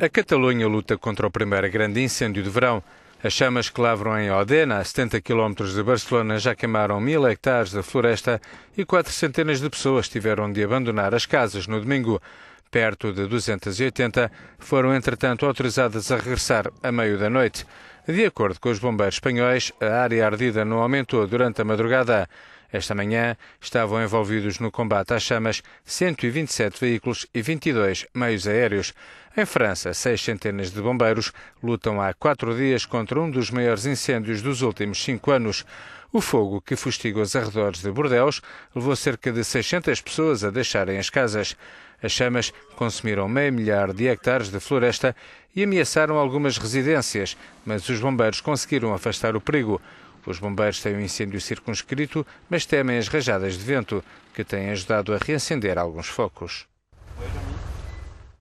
A Catalunha luta contra o primeiro grande incêndio de verão. As chamas que lavram em Odena, a 70 km de Barcelona, já queimaram mil hectares da floresta e quatro centenas de pessoas tiveram de abandonar as casas no domingo. Perto de 280 foram, entretanto, autorizadas a regressar a meio da noite. De acordo com os bombeiros espanhóis, a área ardida não aumentou durante a madrugada. Esta manhã estavam envolvidos no combate às chamas 127 veículos e 22 meios aéreos. Em França, seis centenas de bombeiros lutam há quatro dias contra um dos maiores incêndios dos últimos cinco anos. O fogo que fustiga os arredores de Bordeaux levou cerca de 600 pessoas a deixarem as casas. As chamas consumiram meio milhar de hectares de floresta e ameaçaram algumas residências, mas os bombeiros conseguiram afastar o perigo. Os bombeiros têm o um incêndio circunscrito, mas temem as rajadas de vento, que têm ajudado a reacender alguns focos.